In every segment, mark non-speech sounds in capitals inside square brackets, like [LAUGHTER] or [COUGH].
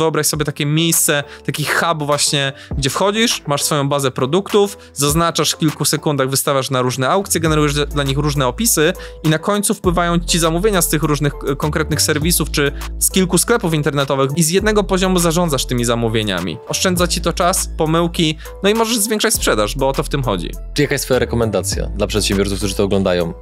Wyobraź sobie takie miejsce, taki hub właśnie, gdzie wchodzisz, masz swoją bazę produktów, zaznaczasz w kilku sekundach, wystawiasz na różne aukcje, generujesz dla nich różne opisy i na końcu wpływają ci zamówienia z tych różnych e, konkretnych serwisów czy z kilku sklepów internetowych i z jednego poziomu zarządzasz tymi zamówieniami. Oszczędza ci to czas, pomyłki, no i możesz zwiększać sprzedaż, bo o to w tym chodzi. Czy jaka jest twoja rekomendacja dla przedsiębiorców, którzy to oglądają?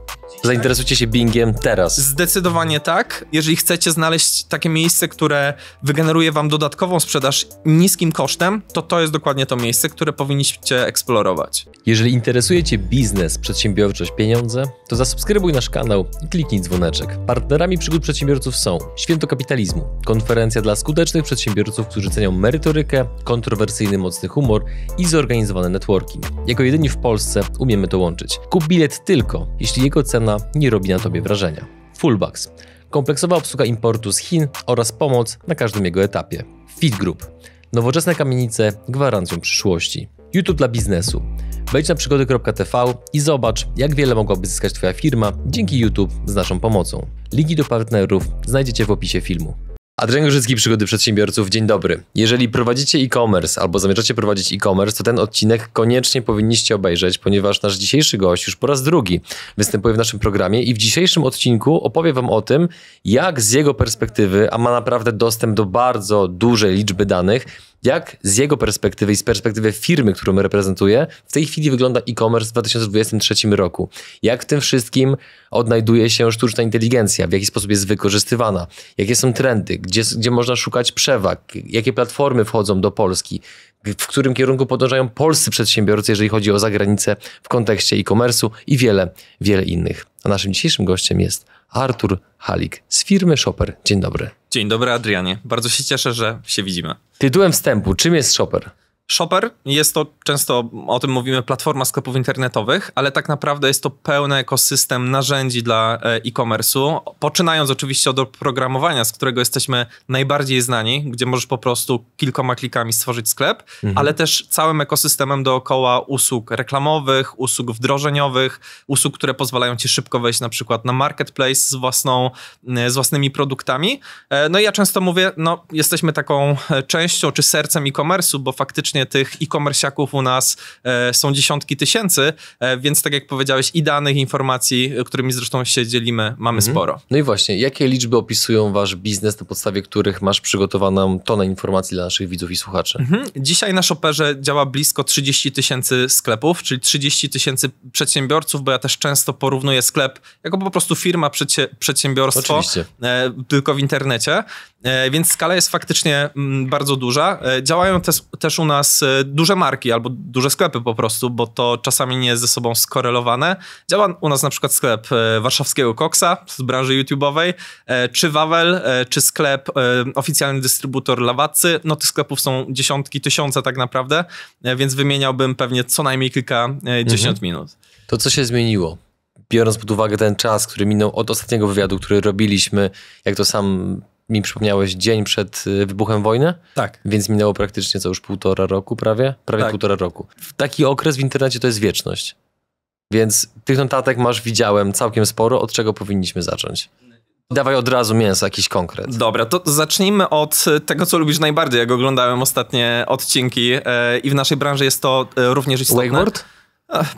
Zainteresujcie się Bingiem teraz. Zdecydowanie tak. Jeżeli chcecie znaleźć takie miejsce, które wygeneruje wam Wam dodatkową sprzedaż niskim kosztem, to to jest dokładnie to miejsce, które powinniście eksplorować. Jeżeli interesuje Cię biznes, przedsiębiorczość, pieniądze, to zasubskrybuj nasz kanał i kliknij dzwoneczek. Partnerami przygód przedsiębiorców są Święto Kapitalizmu, konferencja dla skutecznych przedsiębiorców, którzy cenią merytorykę, kontrowersyjny mocny humor i zorganizowany networking. Jako jedyni w Polsce umiemy to łączyć. Kup bilet tylko, jeśli jego cena nie robi na Tobie wrażenia. Fullbacks kompleksowa obsługa importu z Chin oraz pomoc na każdym jego etapie. Fit Group. Nowoczesne kamienice gwarancją przyszłości. YouTube dla biznesu. Wejdź na przygody.tv i zobacz, jak wiele mogłaby zyskać Twoja firma dzięki YouTube z naszą pomocą. Linki do partnerów znajdziecie w opisie filmu. Adrian Grzycki, Przygody Przedsiębiorców, dzień dobry. Jeżeli prowadzicie e-commerce albo zamierzacie prowadzić e-commerce, to ten odcinek koniecznie powinniście obejrzeć, ponieważ nasz dzisiejszy gość już po raz drugi występuje w naszym programie i w dzisiejszym odcinku opowie Wam o tym, jak z jego perspektywy, a ma naprawdę dostęp do bardzo dużej liczby danych, jak z jego perspektywy i z perspektywy firmy, którą reprezentuje, w tej chwili wygląda e-commerce w 2023 roku? Jak w tym wszystkim odnajduje się sztuczna inteligencja? W jaki sposób jest wykorzystywana? Jakie są trendy? Gdzie, gdzie można szukać przewag? Jakie platformy wchodzą do Polski? W którym kierunku podążają polscy przedsiębiorcy, jeżeli chodzi o zagranicę w kontekście e-commerce'u i wiele, wiele innych. A naszym dzisiejszym gościem jest Artur Halik z firmy Shopper. Dzień dobry. Dzień dobry Adrianie. Bardzo się cieszę, że się widzimy. Tytułem wstępu, czym jest Shopper? Shopper jest to, często o tym mówimy, platforma sklepów internetowych, ale tak naprawdę jest to pełny ekosystem narzędzi dla e, e-commerce'u, poczynając oczywiście od oprogramowania, z którego jesteśmy najbardziej znani, gdzie możesz po prostu kilkoma klikami stworzyć sklep, mhm. ale też całym ekosystemem dookoła usług reklamowych, usług wdrożeniowych, usług, które pozwalają ci szybko wejść na przykład na marketplace z, własną, e, z własnymi produktami. E, no i ja często mówię, no jesteśmy taką częścią czy sercem e-commerce'u, bo faktycznie właśnie tych e-commerce'aków u nas e, są dziesiątki tysięcy, e, więc tak jak powiedziałeś i danych, informacji, którymi zresztą się dzielimy, mamy mhm. sporo. No i właśnie, jakie liczby opisują wasz biznes, na podstawie których masz przygotowaną tonę informacji dla naszych widzów i słuchaczy? Mhm. Dzisiaj na Shopperze działa blisko 30 tysięcy sklepów, czyli 30 tysięcy przedsiębiorców, bo ja też często porównuję sklep jako po prostu firma, przedsiębiorstwo, e, tylko w internecie, więc skala jest faktycznie mm, bardzo duża. działają też u nas E, duże marki albo duże sklepy po prostu, bo to czasami nie jest ze sobą skorelowane. Działa u nas na przykład sklep e, warszawskiego Koksa z branży YouTube'owej, e, czy Wawel, czy sklep oficjalny dystrybutor Lawacy. No tych sklepów są dziesiątki, tysiące tak naprawdę, więc wymieniałbym pewnie co najmniej kilkadziesiąt mhm. minut. To co się zmieniło? Biorąc pod uwagę ten czas, który minął od ostatniego wywiadu, który robiliśmy, jak to sam mi przypomniałeś dzień przed y, wybuchem wojny. Tak. Więc minęło praktycznie co już półtora roku prawie? Prawie tak. półtora roku. W taki okres w internecie to jest wieczność. Więc tych notatek masz, widziałem całkiem sporo, od czego powinniśmy zacząć. Dawaj od razu mięso, jakiś konkret. Dobra, to zacznijmy od y, tego, co lubisz najbardziej. Jak oglądałem ostatnie odcinki yy, i w naszej branży jest to yy, również istotne. Wakeboard?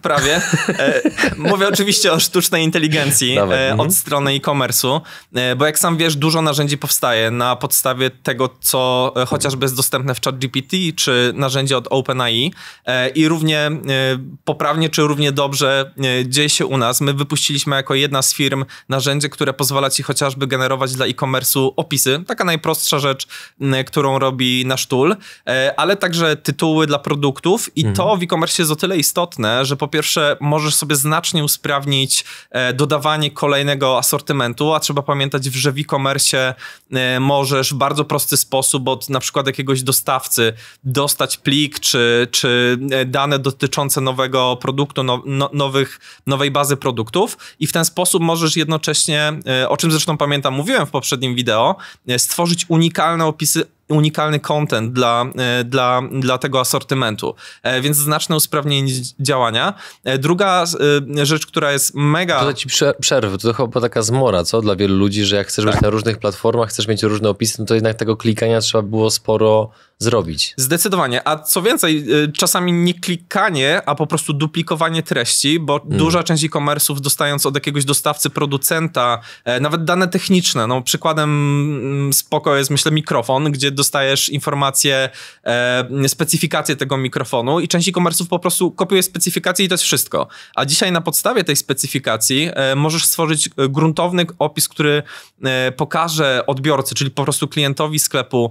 prawie. E, mówię oczywiście o sztucznej inteligencji Dawaj, e, mhm. od strony e-commerce'u, e, bo jak sam wiesz, dużo narzędzi powstaje na podstawie tego, co chociażby jest dostępne w ChatGPT, czy narzędzie od OpenAI i równie poprawnie, czy równie dobrze dzieje się u nas. My wypuściliśmy jako jedna z firm narzędzie, które pozwala ci chociażby generować dla e-commerce'u opisy. Taka najprostsza rzecz, którą robi nasz tool, ale także tytuły dla produktów i mhm. to w e-commerce jest o tyle istotne, że po pierwsze możesz sobie znacznie usprawnić e, dodawanie kolejnego asortymentu, a trzeba pamiętać, że w e-commerce e, możesz w bardzo prosty sposób od na przykład jakiegoś dostawcy dostać plik czy, czy e, dane dotyczące nowego produktu, no, no, nowych, nowej bazy produktów i w ten sposób możesz jednocześnie, o czym zresztą pamiętam mówiłem w poprzednim wideo, stworzyć unikalne opisy unikalny content dla, e, dla, dla tego asortymentu, e, więc znaczne usprawnienie działania. E, druga rzecz, która jest mega... To ci przerwę, to chyba taka zmora, co? Dla wielu ludzi, że jak chcesz tak. być na różnych platformach, chcesz mieć różne opisy, no to jednak tego klikania trzeba było sporo zrobić. Zdecydowanie. A co więcej, y, czasami nie klikanie, a po prostu duplikowanie treści, bo mm. duża część e-commerce'ów dostając od jakiegoś dostawcy, producenta, e, nawet dane techniczne, no przykładem mm, spoko jest myślę mikrofon, gdzie dostajesz informacje, e, specyfikację tego mikrofonu i część e-commerce'ów po prostu kopiuje specyfikację i to jest wszystko. A dzisiaj na podstawie tej specyfikacji e, możesz stworzyć gruntowny opis, który pokaże odbiorcy, czyli po prostu klientowi sklepu,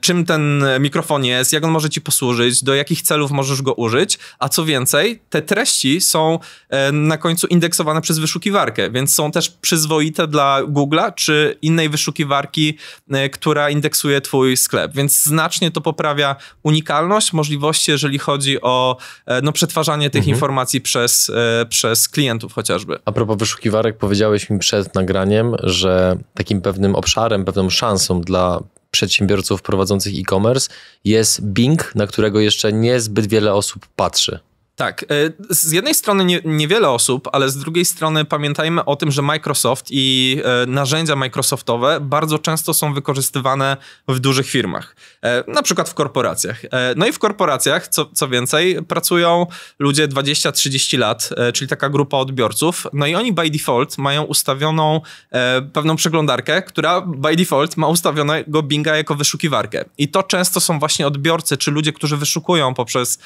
czym ten mikrofon jest, jak on może ci posłużyć, do jakich celów możesz go użyć, a co więcej, te treści są e, na końcu indeksowane przez wyszukiwarkę, więc są też przyzwoite dla Google'a czy innej wyszukiwarki, e, która indeksuje twój sklep, więc znacznie to poprawia unikalność, możliwości, jeżeli chodzi o e, no, przetwarzanie tych mhm. informacji przez, przez klientów chociażby. A propos wyszukiwarek, powiedziałeś mi przed nagraniem, że takim pewnym obszarem, pewną szansą dla przedsiębiorców prowadzących e-commerce jest Bing, na którego jeszcze niezbyt wiele osób patrzy. Tak. E, z jednej strony nie, niewiele osób, ale z drugiej strony pamiętajmy o tym, że Microsoft i e, narzędzia Microsoftowe bardzo często są wykorzystywane w dużych firmach, e, na przykład w korporacjach. No i w korporacjach, co, co więcej, pracują ludzie 20-30 lat, czyli taka grupa odbiorców, no i oni by default mają ustawioną pewną przeglądarkę, która by default ma ustawionego Binga jako wyszukiwarkę. I to często są właśnie odbiorcy, czy ludzie, którzy wyszukują poprzez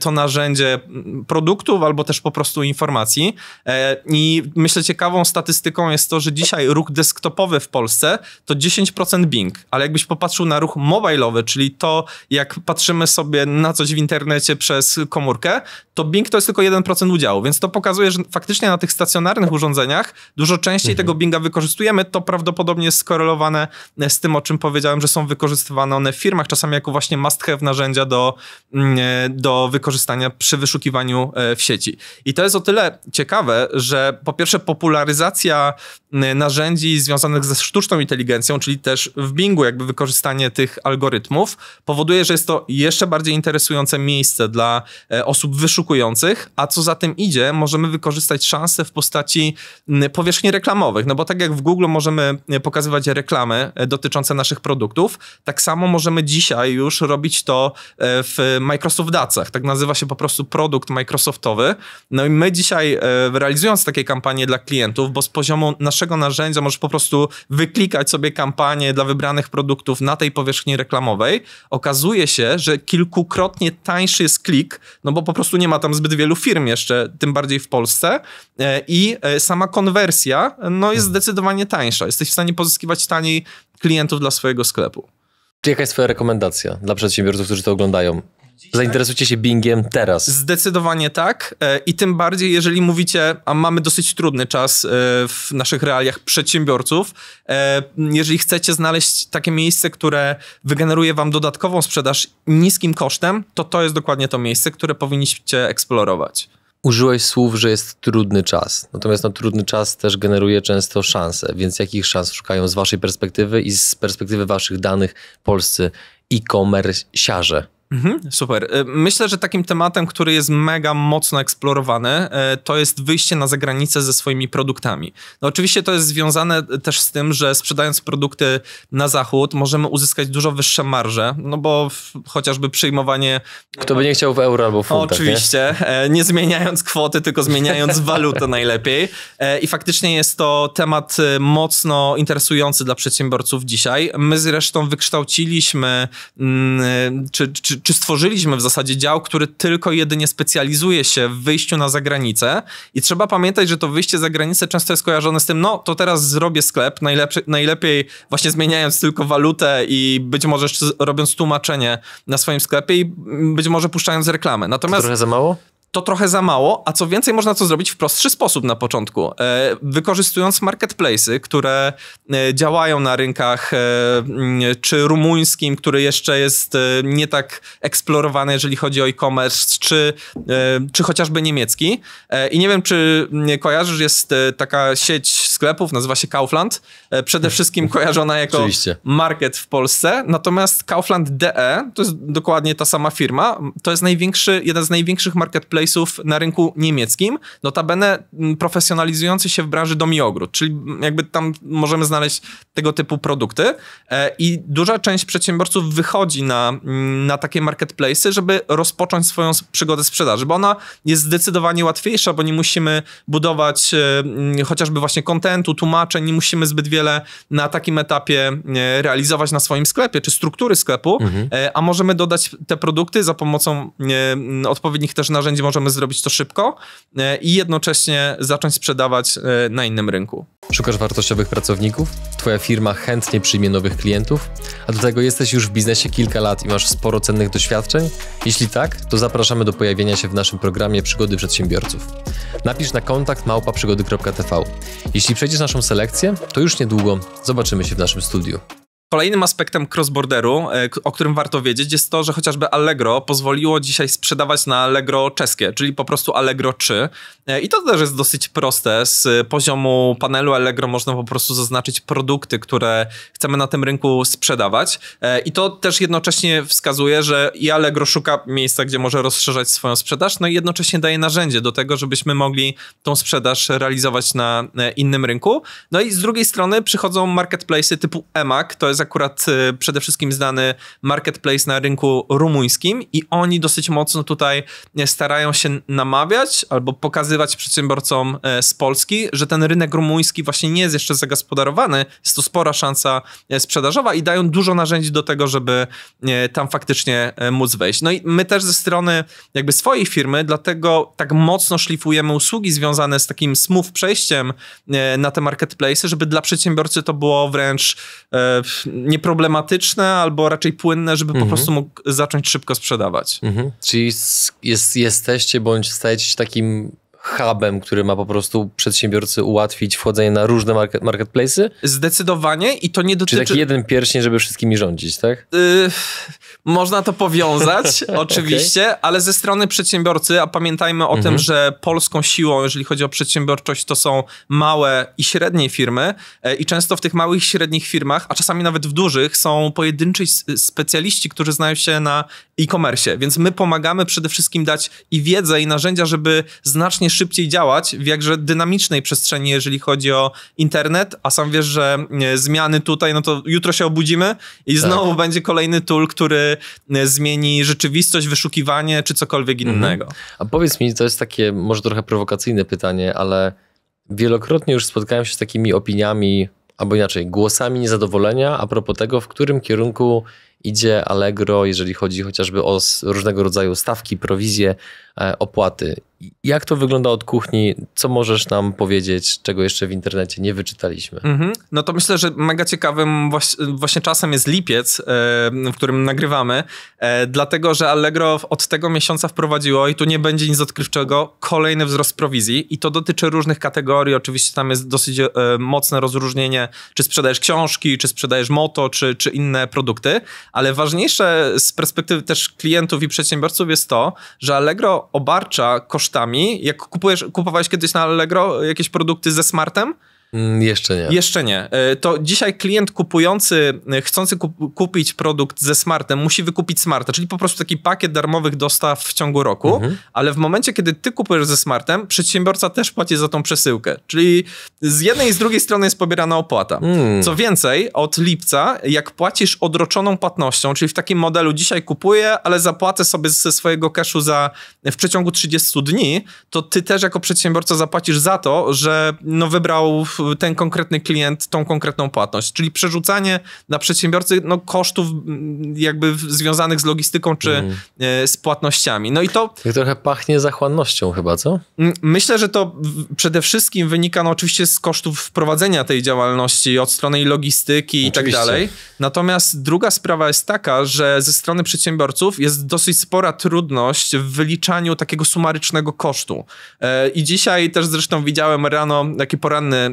to narzędzie produktów albo też po prostu informacji. E, I myślę ciekawą statystyką jest to, że dzisiaj ruch desktopowy w Polsce to 10% Bing, ale jakbyś popatrzył na ruch mobilowy, czyli to jak patrzymy sobie na coś w internecie przez komórkę, to Bing to jest tylko 1% udziału, więc to pokazuje, że faktycznie na tych stacjonarnych urządzeniach dużo częściej mhm. tego Binga wykorzystujemy, to prawdopodobnie jest skorelowane z tym, o czym powiedziałem, że są wykorzystywane one w firmach, czasami jako właśnie must have narzędzia do, mm, e, do wykorzystania przy wyszukiwaniu E, w sieci. I to jest o tyle ciekawe, że po pierwsze popularyzacja narzędzi związanych ze sztuczną inteligencją, czyli też w Bingu jakby wykorzystanie tych algorytmów powoduje, że jest to jeszcze bardziej interesujące miejsce dla e, osób wyszukujących, a co za tym idzie, możemy wykorzystać szanse w postaci powierzchni reklamowych, no bo tak jak w Google możemy pokazywać reklamy e, dotyczące naszych produktów, tak samo możemy dzisiaj już robić to w Microsoft Dacach, tak nazywa się po prostu pro produkt Microsoftowy. No i my dzisiaj, e, realizując takie kampanie dla klientów, bo z poziomu naszego narzędzia możesz po prostu wyklikać sobie kampanię dla wybranych produktów na tej powierzchni reklamowej, okazuje się, że kilkukrotnie tańszy jest klik, no bo po prostu nie ma tam zbyt wielu firm jeszcze, tym bardziej w Polsce, e, i e, sama konwersja no, jest hmm. zdecydowanie tańsza. Jesteś w stanie pozyskiwać taniej klientów dla swojego sklepu. Czy jaka jest Twoja rekomendacja dla przedsiębiorców, którzy to oglądają? Tak? Zainteresujcie się Bingiem teraz. Zdecydowanie tak. E, I tym bardziej, jeżeli mówicie, a mamy dosyć trudny czas e, w naszych realiach przedsiębiorców, e, jeżeli chcecie znaleźć takie miejsce, które wygeneruje wam dodatkową sprzedaż niskim kosztem, to to jest dokładnie to miejsce, które powinniście eksplorować. Użyłeś słów, że jest trudny czas. Natomiast no, trudny czas też generuje często szanse. Więc jakich szans szukają z Waszej perspektywy i z perspektywy Waszych danych polscy e-commerciarze? Mhm, super. Y, myślę, że takim tematem, który jest mega mocno eksplorowany, y, to jest wyjście na zagranicę ze swoimi produktami. No oczywiście to jest związane y, też z tym, że sprzedając produkty na zachód możemy uzyskać dużo wyższe marże, no bo chociażby przyjmowanie... Kto by nie chciał w euro albo w funtach, Oczywiście, nie? nie zmieniając kwoty, tylko zmieniając [LAUGHS] walutę najlepiej. E, I faktycznie jest to temat mocno interesujący dla przedsiębiorców dzisiaj. My zresztą wykształciliśmy, mm, czy, czy czy, stworzyliśmy w zasadzie dział, który tylko jedynie specjalizuje się w wyjściu na zagranicę i trzeba pamiętać, że to wyjście za granicę często jest kojarzone z tym, no to teraz zrobię sklep, najlepszy, najlepiej właśnie zmieniając tylko walutę i być może robiąc tłumaczenie na swoim sklepie i być może puszczając reklamę. Natomiast... To trochę za mało? to trochę za mało, a co więcej, można to zrobić w prostszy sposób na początku, e, wykorzystując marketplacy, które e, działają na rynkach e, czy rumuńskim, który jeszcze jest nie tak eksplorowany, jeżeli chodzi o e-commerce, czy, czy chociażby niemiecki. I nie wiem, czy kojarzysz, jest taka sieć sklepów, nazywa się Kaufland. E, przede wszystkim [LAUGHS] kojarzona jako Oczywiście. market w Polsce. Natomiast Kaufland DE, to jest dokładnie ta sama firma, to jest największy, jeden z największych marketplace'ów na rynku niemieckim. Notabene mm, profesjonalizujący się w branży dom i ogród, czyli mm, jakby tam możemy znaleźć tego typu produkty. E, I duża część przedsiębiorców wychodzi na, mm, na takie marketplace'y, żeby rozpocząć swoją przygodę sprzedaży, bo ona jest zdecydowanie łatwiejsza, bo nie musimy budować e, chociażby właśnie kontentu, kontentu, tłumaczeń nie musimy zbyt wiele na takim etapie e, realizować na swoim sklepie, czy struktury sklepu, mhm. E, a możemy dodać te produkty za pomocą e, odpowiednich też narzędzi, możemy zrobić to szybko i jednocześnie zacząć sprzedawać na innym rynku. Szukasz wartościowych pracowników? Twoja firma chętnie przyjmie nowych klientów? A do tego jesteś już w biznesie kilka lat i masz sporo cennych doświadczeń? Jeśli tak, to zapraszamy do pojawienia się w naszym programie Przygody Przedsiębiorców. Napisz na kontakt małpa.przygody.tv przygody.tv. Jeśli przejdziesz naszą selekcję, to już niedługo zobaczymy się w naszym studiu. Kolejnym aspektem cross-borderu, e, o którym warto wiedzieć, jest to, że chociażby Allegro pozwoliło dzisiaj sprzedawać na Allegro czeskie, czyli po prostu Allegro 3. E, I to też jest dosyć proste. Z poziomu panelu Allegro można po prostu zaznaczyć produkty, które chcemy na tym rynku sprzedawać. E, I to też jednocześnie wskazuje, że i Allegro szuka miejsca, gdzie może rozszerzać swoją sprzedaż, no i jednocześnie daje narzędzie do tego, żebyśmy mogli tą sprzedaż realizować na innym rynku. No i z drugiej strony przychodzą marketplace'y typu EMAC, to jest jest akurat y, przede wszystkim znany marketplace na rynku rumuńskim i oni dosyć mocno tutaj e, starają się namawiać albo pokazywać przedsiębiorcom e, z Polski, że ten rynek rumuński właśnie nie jest jeszcze zagospodarowany, jest to spora szansa e, sprzedażowa i dają dużo narzędzi do tego, żeby tam faktycznie móc wejść. No i my też ze strony jakby swojej firmy, dlatego tak mocno szlifujemy usługi związane z takim smooth przejściem na te marketplace, żeby dla przedsiębiorcy to było wręcz nieproblematyczne albo raczej płynne, żeby mhm. po prostu mógł zacząć szybko sprzedawać. Mhm. Czyli jest, jesteście bądź stajecie się takim hubem, który ma po prostu przedsiębiorcy ułatwić wchodzenie na różne market, marketplace'y? Zdecydowanie i to nie dotyczy... Czyli taki jeden pierścień, żeby wszystkimi rządzić, tak? Y, można to powiązać, [LAUGHS] oczywiście, okay. ale ze strony przedsiębiorcy, a pamiętajmy o tym, mhm. że polską siłą, jeżeli chodzi o przedsiębiorczość, to są małe i średnie firmy e, i często w tych małych i średnich firmach, a czasami nawet w dużych, są pojedynczy specjaliści, którzy znają się na e-commerce, więc my pomagamy przede wszystkim dać i wiedzę, i narzędzia, żeby znacznie szybciej działać w jakże dynamicznej przestrzeni, jeżeli chodzi o internet, a sam wiesz, że e, zmiany tutaj, no to jutro się obudzimy i tak. znowu tak. będzie kolejny tool, który e, zmieni rzeczywistość, wyszukiwanie czy cokolwiek mhm. innego. Mhm. A powiedz mi, to jest takie może trochę prowokacyjne pytanie, ale wielokrotnie już spotkałem się z takimi opiniami, albo inaczej, głosami niezadowolenia a propos tego, w którym kierunku idzie Allegro, jeżeli chodzi chociażby o różnego rodzaju stawki, prowizje, E, opłaty. Jak to wygląda od kuchni? Co możesz nam powiedzieć, czego jeszcze w internecie nie wyczytaliśmy? Mm-hmm. No to myślę, że mega ciekawym właśnie czasem jest lipiec, e, w którym nagrywamy, e, dlatego że Allegro od tego miesiąca wprowadziło, i tu nie będzie nic odkrywczego, kolejny wzrost prowizji i to dotyczy różnych kategorii. Oczywiście tam jest dosyć mocne rozróżnienie, czy sprzedajesz książki, czy sprzedajesz moto, czy, czy inne produkty, ale ważniejsze z perspektywy też klientów i przedsiębiorców jest to, że Allegro obarcza kosztami, jak kupujesz, kupowałeś kiedyś na Allegro jakieś produkty ze smartem, Mm, jeszcze nie. Jeszcze nie. E, to dzisiaj klient kupujący, e, chcący kup kupić produkt ze smartem, musi wykupić smarta, czyli po prostu taki pakiet darmowych dostaw w ciągu roku, mhm. ale w momencie, kiedy ty kupujesz ze smartem, przedsiębiorca też płaci za tą przesyłkę. Czyli z jednej i z drugiej strony jest pobierana opłata. Mm. Co więcej, od lipca, jak płacisz odroczoną płatnością, czyli w takim modelu dzisiaj kupuję, ale zapłacę sobie ze swojego cashu za, w przeciągu 30 dni, to ty też jako przedsiębiorca zapłacisz za to, że no wybrał ten konkretny klient tą konkretną płatność. Czyli przerzucanie na przedsiębiorcy no, kosztów jakby związanych z logistyką czy mm. z płatnościami. No i to... I tak trochę pachnie zachłannością chyba, co? Myślę, że to przede wszystkim wynika no, oczywiście z kosztów prowadzenia tej działalności od strony logistyki oczywiście. i tak dalej. Natomiast druga sprawa jest taka, że ze strony przedsiębiorców jest dosyć spora trudność w wyliczaniu takiego sumarycznego kosztu. E, I dzisiaj też zresztą widziałem rano taki poranny e,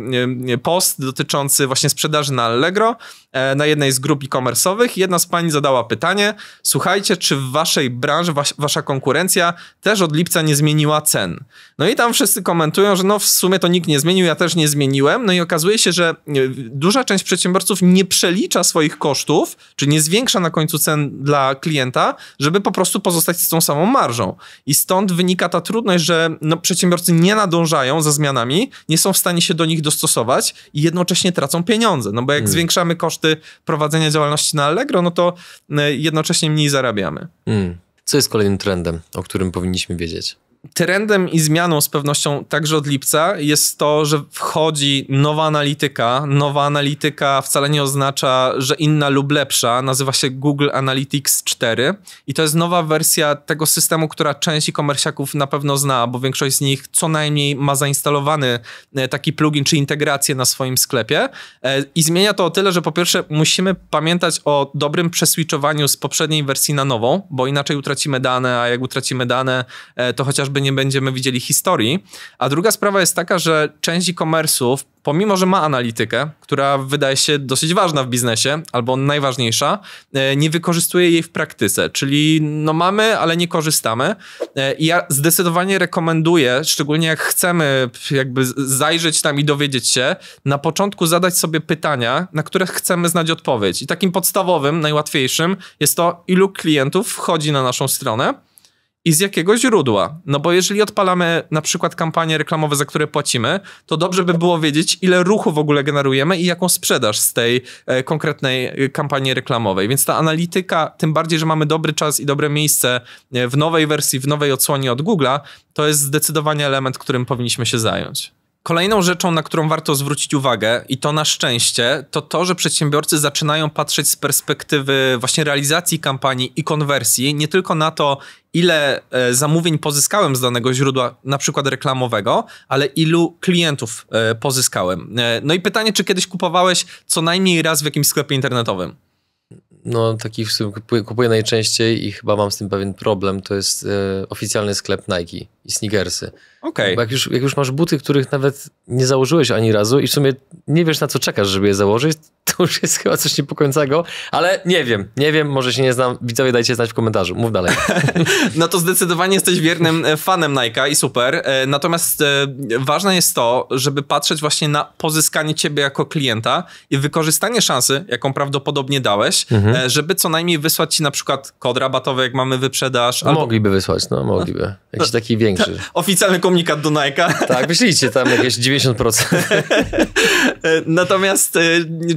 E, post dotyczący właśnie sprzedaży na Allegro e, na jednej z grup e-commerce'owych. Jedna z pani zadała pytanie: Słuchajcie, czy w waszej branży was, wasza konkurencja też od lipca nie zmieniła cen? No i tam wszyscy komentują, że no w sumie to nikt nie zmienił, ja też nie zmieniłem. No i okazuje się, że e, duża część przedsiębiorców nie przelicza swoich kosztów, czy nie zwiększa na końcu cen dla klienta, żeby po prostu pozostać z tą samą marżą. I stąd wynika ta trudność, że no, przedsiębiorcy nie nadążają za zmianami, nie są w stanie się do nich dostosować stosować i jednocześnie tracą pieniądze, no bo jak mm. zwiększamy koszty prowadzenia działalności na Allegro, no to e, jednocześnie mniej zarabiamy. Mm. Co jest kolejnym trendem, o którym powinniśmy wiedzieć? trendem i zmianą z pewnością także od lipca jest to, że wchodzi nowa analityka. Nowa analityka wcale nie oznacza, że inna lub lepsza. Nazywa się Google Analytics 4 i to jest nowa wersja tego systemu, która część komersiaków na pewno zna, bo większość z nich co najmniej ma zainstalowany e, taki plugin czy integrację na swoim sklepie. E, I zmienia to o tyle, że po pierwsze musimy pamiętać o dobrym przeswitchowaniu z poprzedniej wersji na nową, bo inaczej utracimy dane, a jak utracimy dane, e, to chociażby chociażby nie będziemy widzieli historii. A druga sprawa jest taka, że część e commerce pomimo że ma analitykę, która wydaje się dosyć ważna w biznesie, albo najważniejsza, e, nie wykorzystuje jej w praktyce. Czyli no mamy, ale nie korzystamy. E, I ja zdecydowanie rekomenduję, szczególnie jak chcemy jakby zajrzeć tam i dowiedzieć się, na początku zadać sobie pytania, na które chcemy znać odpowiedź. I takim podstawowym, najłatwiejszym jest to, ilu klientów wchodzi na naszą stronę i z jakiego źródła. No bo jeżeli odpalamy na przykład kampanie reklamowe, za które płacimy, to dobrze by było wiedzieć, ile ruchu w ogóle generujemy i jaką sprzedaż z tej e, konkretnej e, kampanii reklamowej. Więc ta analityka, tym bardziej, że mamy dobry czas i dobre miejsce e, w nowej wersji, w nowej odsłonie od Google'a, to jest zdecydowanie element, którym powinniśmy się zająć. Kolejną rzeczą, na którą warto zwrócić uwagę, i to na szczęście, to to, że przedsiębiorcy zaczynają patrzeć z perspektywy właśnie realizacji kampanii i konwersji, nie tylko na to, ile e, zamówień pozyskałem z danego źródła, na przykład reklamowego, ale ilu klientów e, pozyskałem. E, no i pytanie, czy kiedyś kupowałeś co najmniej raz w jakimś sklepie internetowym? No, takich kupuję, kupuję najczęściej i chyba mam z tym pewien problem. To jest oficjalny sklep Nike i Snickersy. Okay. Bo jak już, jak już masz buty, których nawet nie założyłeś ani razu i w sumie nie wiesz na co czekasz, żeby je założyć, [LAUGHS] to już jest chyba coś niepokojącego, ale nie wiem, nie wiem, może się nie znam. Widzowie dajcie znać w komentarzu, mów dalej. [LAUGHS] no to zdecydowanie jesteś wiernym e, fanem Nike'a i super. E, natomiast e, ważne jest to, żeby patrzeć właśnie na pozyskanie ciebie jako klienta i wykorzystanie szansy, jaką prawdopodobnie dałeś, mhm. żeby co najmniej wysłać ci na przykład kod rabatowy, jak mamy wyprzedaż. No, albo... Mogliby wysłać, no mogliby. No, Jakiś taki większy. Oficjalny komunikat komunikat do Nike'a. [LAUGHS] Tak, myślicie tam jakieś 90%. [LAUGHS] E, natomiast e,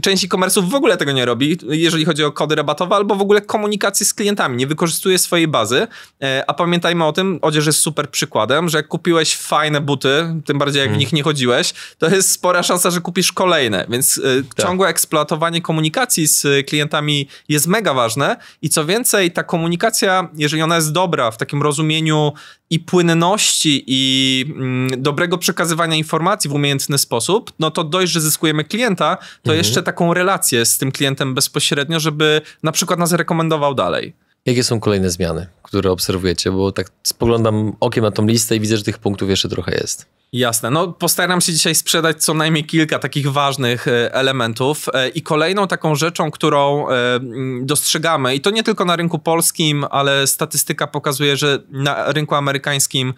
część e-commerce'ów w ogóle tego nie robi, jeżeli chodzi o kody rabatowe, albo w ogóle komunikację z klientami, nie wykorzystuje swojej bazy. E, a pamiętajmy o tym, odzież jest super przykładem, że jak kupiłeś fajne buty, tym bardziej jak w mm. nich nie chodziłeś, to jest spora szansa, że kupisz kolejne, więc tak. ciągłe eksploatowanie komunikacji z klientami jest mega ważne i co więcej, ta komunikacja, jeżeli ona jest dobra w takim rozumieniu i płynności i Mm, dobrego przekazywania informacji w umiejętny sposób, no to dość, że zyskujemy klienta, to mhm. jeszcze taką relację z tym klientem bezpośrednio, żeby na przykład nas rekomendował dalej. Jakie są kolejne zmiany, które obserwujecie? Bo tak spoglądam okiem na tą listę i widzę, że tych punktów jeszcze trochę jest. Jasne, no postaram się dzisiaj sprzedać co najmniej kilka takich ważnych e, elementów e, i kolejną taką rzeczą, którą e, mm, dostrzegamy i to nie tylko na rynku polskim, ale statystyka pokazuje, że na rynku amerykańskim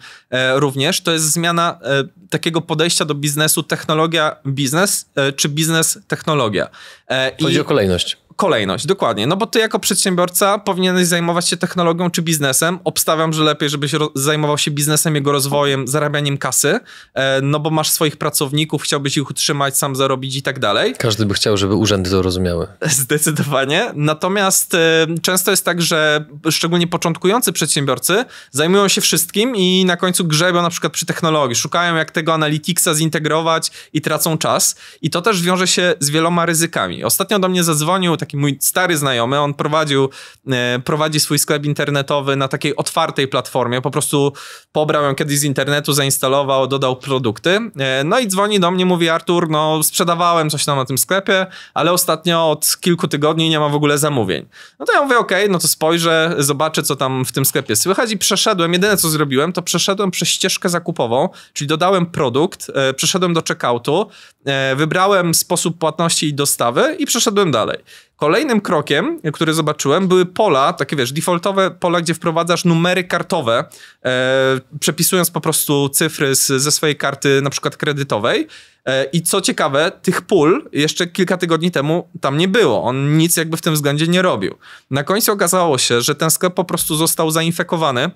również, to jest zmiana takiego podejścia do biznesu technologia biznes czy biznes technologia. Chodzi I... o kolejność kolejność, dokładnie. No bo ty jako przedsiębiorca powinieneś zajmować się technologią czy biznesem. Obstawiam, że lepiej, żebyś zajmował się biznesem, jego rozwojem, zarabianiem kasy, e, no bo masz swoich pracowników, chciałbyś ich utrzymać, sam zarobić i tak dalej. Każdy by chciał, żeby urzędy to rozumiały. Zdecydowanie. Natomiast e, często jest tak, że szczególnie początkujący przedsiębiorcy zajmują się wszystkim i na końcu grzebią na przykład przy technologii, szukają jak tego analityksa zintegrować i tracą czas. I to też wiąże się z wieloma ryzykami. Ostatnio do mnie zadzwonił taki mój stary znajomy, on prowadził, e, prowadzi swój sklep internetowy na takiej otwartej platformie, po prostu pobrał ją kiedyś z internetu, zainstalował, dodał produkty, e, no i dzwoni do mnie, mówi Artur, no sprzedawałem coś tam na tym sklepie, ale ostatnio od kilku tygodni nie ma w ogóle zamówień. No to ja mówię, okej, okay, no to spojrzę, zobaczę, co tam w tym sklepie słychać i przeszedłem, jedyne co zrobiłem, to przeszedłem przez ścieżkę zakupową, czyli dodałem produkt, e, przeszedłem do checkoutu, wybrałem sposób płatności i dostawy i przeszedłem dalej. Kolejnym krokiem, który zobaczyłem, były pola, takie wiesz, defaultowe pola, gdzie wprowadzasz numery kartowe, e, przepisując po prostu cyfry z, ze swojej karty, na przykład kredytowej. E, I co ciekawe, tych pól jeszcze kilka tygodni temu tam nie było. On nic jakby w tym względzie nie robił. Na końcu okazało się, że ten sklep po prostu został zainfekowany.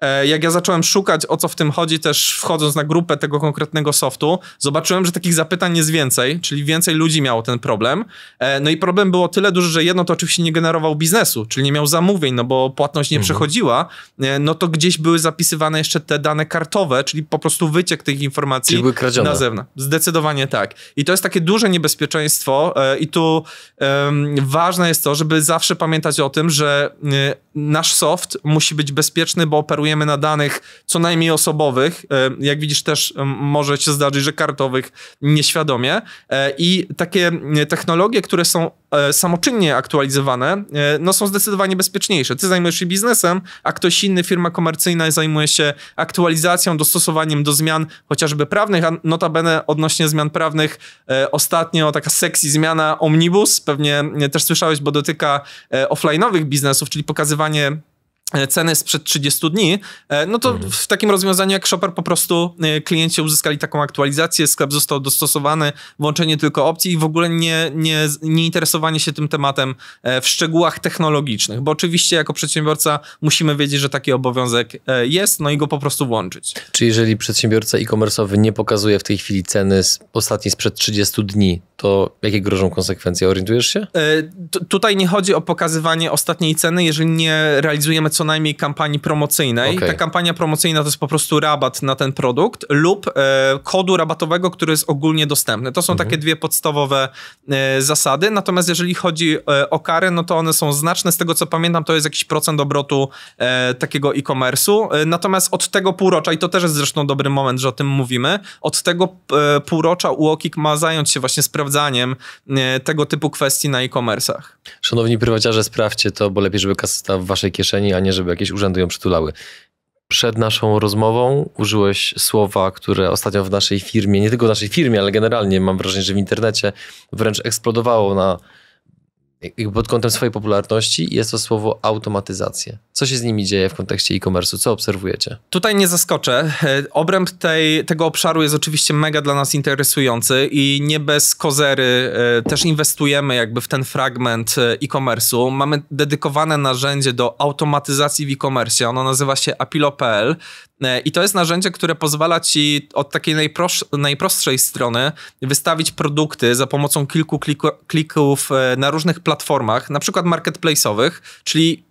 E, jak ja zacząłem szukać, o co w tym chodzi, też wchodząc na grupę tego konkretnego softu, zobaczyłem, że takich zapytań jest więcej, czyli więcej ludzi miało ten problem. E, no i problem było tyle duży, że jedno to oczywiście nie generował biznesu, czyli nie miał zamówień, no bo płatność nie mhm. przechodziła. No to gdzieś były zapisywane jeszcze te dane kartowe, czyli po prostu wyciek tych informacji na zewnątrz. Zdecydowanie Zdecydowanie tak. I to jest takie duże niebezpieczeństwo e, i tu um, ważne jest to, żeby zawsze pamiętać o tym, że e, nasz soft musi być bezpieczny, bo operujemy na danych co najmniej osobowych. E, jak widzisz też może się zdarzyć, że kartowych nieświadomie. I takie technologie, które są E, samoczynnie aktualizowane, e, no są zdecydowanie bezpieczniejsze. Ty zajmujesz się biznesem, a ktoś inny, firma komercyjna zajmuje się aktualizacją, dostosowaniem do zmian chociażby prawnych, a notabene odnośnie zmian prawnych e, ostatnio taka sexy zmiana Omnibus, pewnie też słyszałeś, bo dotyka offline'owych biznesów, czyli pokazywanie E, ceny sprzed 30 dni, e, no to mhm. w takim rozwiązaniu jak Shopper po prostu e, klienci uzyskali taką aktualizację, sklep został dostosowany, włączenie tylko opcji i w ogóle nie, nie, nie interesowanie się tym tematem w szczegółach technologicznych, bo oczywiście jako przedsiębiorca musimy wiedzieć, że taki obowiązek jest, no i go po prostu włączyć. Czy jeżeli przedsiębiorca e-commerce'owy nie pokazuje w tej chwili ceny z ostatniej sprzed 30 dni, to jakie grożą konsekwencje? Orientujesz się? E, T tutaj nie chodzi o pokazywanie ostatniej ceny, jeżeli nie realizujemy co najmniej kampanii promocyjnej. Okay. Ta kampania promocyjna to jest po prostu rabat na ten produkt lub e, kodu rabatowego, który jest ogólnie dostępny. To są mhm. takie dwie podstawowe e, zasady. Natomiast jeżeli chodzi e, o kary, no to one są znaczne. Z tego co pamiętam, to jest jakiś procent obrotu e, takiego e-commerce'u. E, natomiast od tego półrocza, i to też jest zresztą dobry moment, że o tym mówimy, od tego półrocza UOKiK ma zająć się właśnie sprawą sprawdzaniem e, tego typu kwestii na e-commerce'ach. Szanowni prywaciarze, sprawdźcie to, bo lepiej, żeby kasa stała w waszej kieszeni, a nie żeby jakieś urzędy ją przytulały przed naszą rozmową użyłeś słowa, które ostatnio w naszej firmie, nie tylko w naszej firmie, ale generalnie mam wrażenie, że w internecie wręcz eksplodowało na pod kątem swojej popularności jest to słowo automatyzacja. Co się z nimi dzieje w kontekście e-commerce'u? Co obserwujecie? Tutaj nie zaskoczę. E, obręb tej, tego obszaru jest oczywiście mega dla nas interesujący i nie bez kozery e, też inwestujemy jakby w ten fragment e, e-commerce'u. Mamy dedykowane narzędzie do automatyzacji w e-commerce. Ono nazywa się apilo.pl. E, I to jest narzędzie, które pozwala ci od takiej najprostszej strony wystawić produkty za pomocą kilku kliku klików e, na różnych platformach, na przykład marketplace'owych, czyli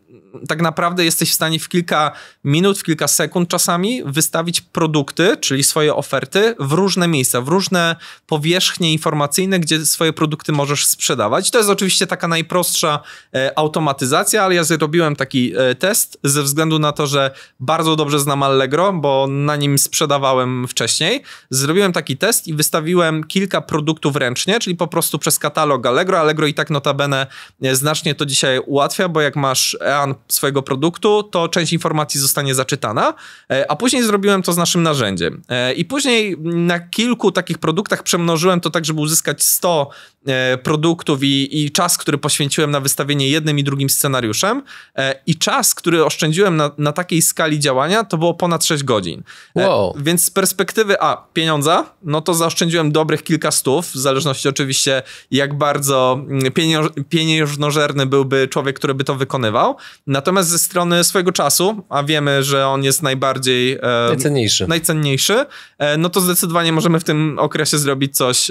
tak naprawdę jesteś w stanie w kilka minut, w kilka sekund czasami wystawić produkty, czyli swoje oferty w różne miejsca, w różne powierzchnie informacyjne, gdzie swoje produkty możesz sprzedawać. To jest oczywiście taka najprostsza e, automatyzacja, ale ja zrobiłem taki e, test ze względu na to, że bardzo dobrze znam Allegro, bo na nim sprzedawałem wcześniej. Zrobiłem taki test i wystawiłem kilka produktów ręcznie, czyli po prostu przez katalog Allegro. Allegro i tak notabene e, znacznie to dzisiaj ułatwia, bo jak masz EAN swojego produktu, to część informacji zostanie zaczytana, e, a później zrobiłem to z naszym narzędziem. E, I później na kilku takich produktach przemnożyłem to tak, żeby uzyskać 100 E, produktów i, i, czas, który poświęciłem na wystawienie jednym i drugim scenariuszem e, i czas, który oszczędziłem na, na takiej skali działania, to było ponad 6 godzin. E, wow. Więc z perspektywy a, pieniądza, no to zaoszczędziłem dobrych kilka stów, w zależności oczywiście jak bardzo mm, pieniąż, pieniężnożerny byłby człowiek, który by to wykonywał. Natomiast ze strony swojego czasu, a wiemy, że on jest najbardziej... E, najcenniejszy. Najcenniejszy, e, no to zdecydowanie możemy w tym okresie zrobić coś,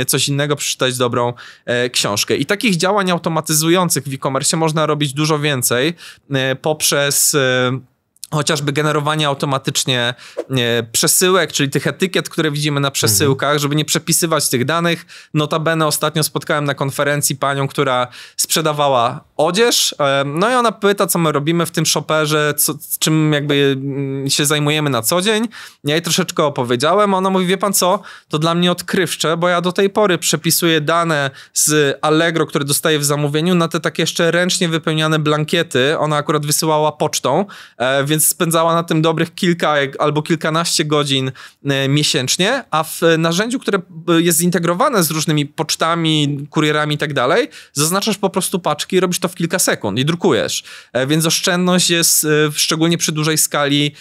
e, coś innego, przeczytać dobrą e, książkę. I takich działań automatyzujących w e-commerce można robić dużo więcej e, poprzez. E, chociażby generowanie automatycznie e, przesyłek, czyli tych etykiet, które widzimy na przesyłkach, mhm. żeby nie przepisywać tych danych. Notabene ostatnio spotkałem na konferencji panią, która sprzedawała odzież, e, no i ona pyta, co my robimy w tym shopperze, co, czym jakby mm, się zajmujemy na co dzień. Ja jej troszeczkę opowiedziałem, ona mówi, wie pan co, to dla mnie odkrywcze, bo ja do tej pory przepisuję dane z Allegro, które dostaję w zamówieniu, na te takie jeszcze ręcznie wypełniane blankiety. Ona akurat wysyłała pocztą, e, więc więc spędzała na tym dobrych kilka albo kilkanaście godzin e, miesięcznie, a w narzędziu, które e, jest zintegrowane z różnymi pocztami, kurierami i tak dalej, zaznaczasz po prostu paczki, i robisz to w kilka sekund i drukujesz. E, więc oszczędność jest szczególnie przy dużej skali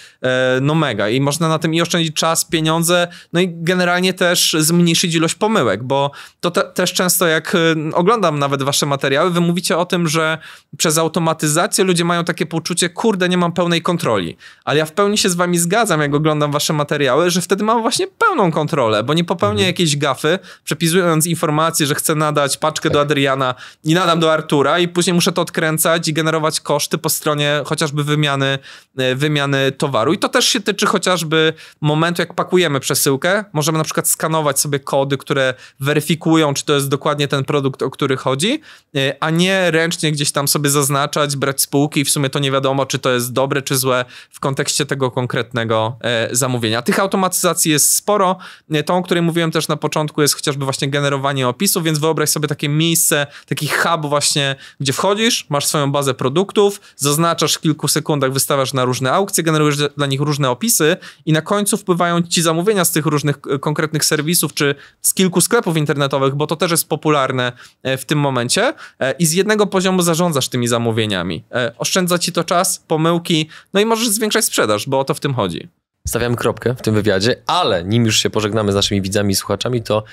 no mega i można na tym i oszczędzić czas, pieniądze, no i generalnie też zmniejszyć ilość pomyłek, bo to te, też często jak oglądam nawet wasze materiały, wy mówicie o tym, że przez automatyzację ludzie mają takie poczucie, kurde, nie mam pełnej kontroli kontroli. Ale ja w pełni się z wami zgadzam, jak oglądam wasze materiały, że wtedy mam właśnie pełną kontrolę, bo nie popełnię mhm. jakiejś gafy, przepisując informację, że chcę nadać paczkę tak. do Adriana i nadam do Artura i później muszę to odkręcać i generować koszty po stronie chociażby wymiany, e, wymiany towaru. I to też się tyczy chociażby momentu, jak pakujemy przesyłkę. Możemy na przykład skanować sobie kody, które weryfikują, czy to jest dokładnie ten produkt, o który chodzi, e, a nie ręcznie gdzieś tam sobie zaznaczać, brać spółki i w sumie to nie wiadomo, czy to jest dobre, czy złe w kontekście tego konkretnego e, zamówienia. Tych automatyzacji jest sporo. E, tą, o której mówiłem też na początku, jest chociażby właśnie generowanie opisu, więc wyobraź sobie takie miejsce, taki hub właśnie, gdzie wchodzisz, masz swoją bazę produktów, zaznaczasz w kilku sekundach, wystawiasz na różne aukcje, generujesz dla nich różne opisy i na końcu wpływają ci zamówienia z tych różnych e, konkretnych serwisów, czy z kilku sklepów internetowych, bo to też jest popularne w tym momencie i z jednego poziomu zarządzasz tymi zamówieniami. Oszczędza ci to czas, pomyłki, no i i możesz zwiększać sprzedaż, bo o to w tym chodzi. Stawiamy kropkę w tym wywiadzie, ale nim już się pożegnamy z naszymi widzami i słuchaczami, to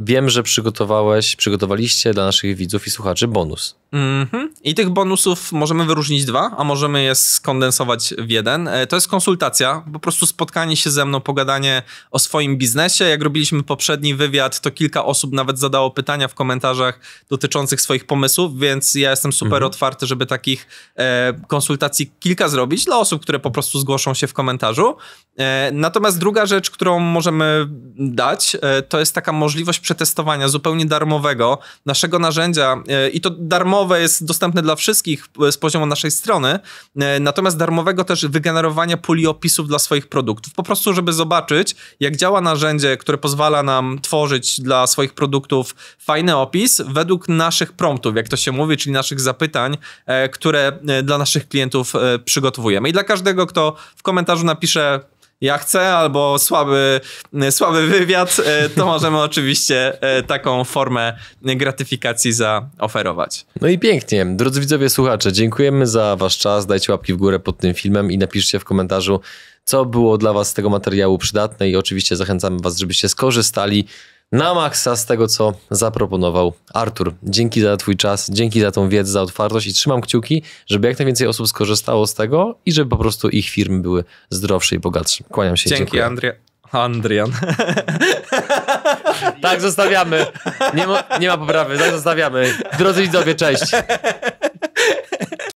Wiem, że przygotowałeś, przygotowaliście dla naszych widzów i słuchaczy bonus. Mm -hmm. I tych bonusów możemy wyróżnić dwa, a możemy je skondensować w jeden. E, to jest konsultacja, po prostu spotkanie się ze mną, pogadanie o swoim biznesie. Jak robiliśmy poprzedni wywiad, to kilka osób nawet zadało pytania w komentarzach dotyczących swoich pomysłów, więc ja jestem super mm -hmm. otwarty, żeby takich e, konsultacji kilka zrobić dla osób, które po prostu zgłoszą się w komentarzu. E, natomiast druga rzecz, którą możemy dać, e, to jest taka możliwość przetestowania zupełnie darmowego naszego narzędzia e, i to darmowe jest dostępne dla wszystkich e, z poziomu naszej strony, e, natomiast darmowego też wygenerowania puli opisów dla swoich produktów. Po prostu, żeby zobaczyć, jak działa narzędzie, które pozwala nam tworzyć dla swoich produktów fajny opis według naszych promptów, jak to się mówi, czyli naszych zapytań, które dla naszych klientów przygotowujemy. I dla każdego, kto w komentarzu napisze ja chcę, albo słaby, słaby wywiad, e, to [LAUGHS] możemy oczywiście e, taką formę gratyfikacji zaoferować. No i pięknie. Drodzy widzowie, słuchacze, dziękujemy za wasz czas. Dajcie łapki w górę pod tym filmem i napiszcie w komentarzu, co było dla was z tego materiału przydatne i oczywiście zachęcamy was, żebyście skorzystali na maksa z tego, co zaproponował Artur. Dzięki za Twój czas, dzięki za tą wiedzę, za otwartość i trzymam kciuki, żeby jak najwięcej osób skorzystało z tego i żeby po prostu ich firmy były zdrowsze i bogatsze. Kłaniam się. Dzięki, Andrzej. Andrian. tak, zostawiamy. Nie ma, nie ma poprawy, tak zostawiamy. Drodzy widzowie, cześć.